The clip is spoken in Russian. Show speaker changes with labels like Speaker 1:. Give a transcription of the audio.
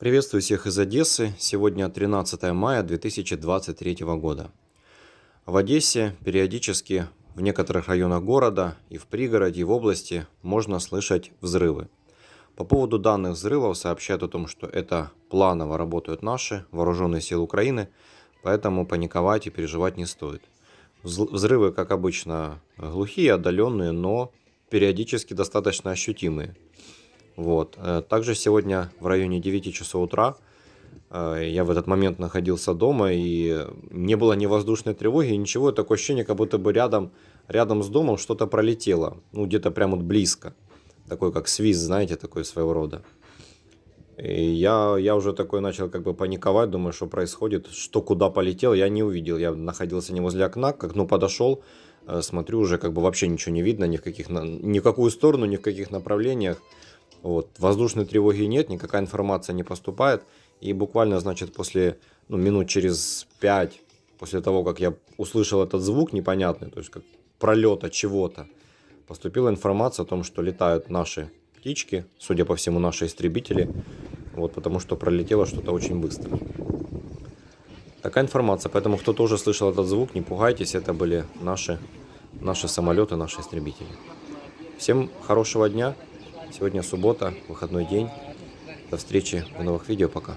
Speaker 1: Приветствую всех из Одессы. Сегодня 13 мая 2023 года. В Одессе периодически в некоторых районах города и в пригороде, и в области можно слышать взрывы. По поводу данных взрывов сообщают о том, что это планово работают наши вооруженные силы Украины, поэтому паниковать и переживать не стоит. Взрывы, как обычно, глухие, отдаленные, но периодически достаточно ощутимые. Вот. Э, также сегодня в районе 9 часов утра э, я в этот момент находился дома, и не было ни воздушной тревоги, ничего. Такое ощущение, как будто бы рядом, рядом с домом что-то пролетело. Ну, где-то прямо вот близко. Такой, как свист, знаете, такой своего рода. И я, я уже такой начал как бы паниковать, думаю, что происходит, что куда полетел, я не увидел. Я находился не возле окна, как ну подошел, э, смотрю, уже как бы вообще ничего не видно, ни в, каких, ни в какую сторону, ни в каких направлениях. Вот. Воздушной тревоги нет, никакая информация не поступает. И буквально, значит, после ну, минут через пять после того, как я услышал этот звук непонятный, то есть как пролета чего-то, поступила информация о том, что летают наши птички, судя по всему, наши истребители, вот, потому что пролетело что-то очень быстро. Такая информация, поэтому кто тоже слышал этот звук, не пугайтесь, это были наши, наши самолеты, наши истребители. Всем хорошего дня, Сегодня суббота, выходной день. До встречи в новых видео. Пока.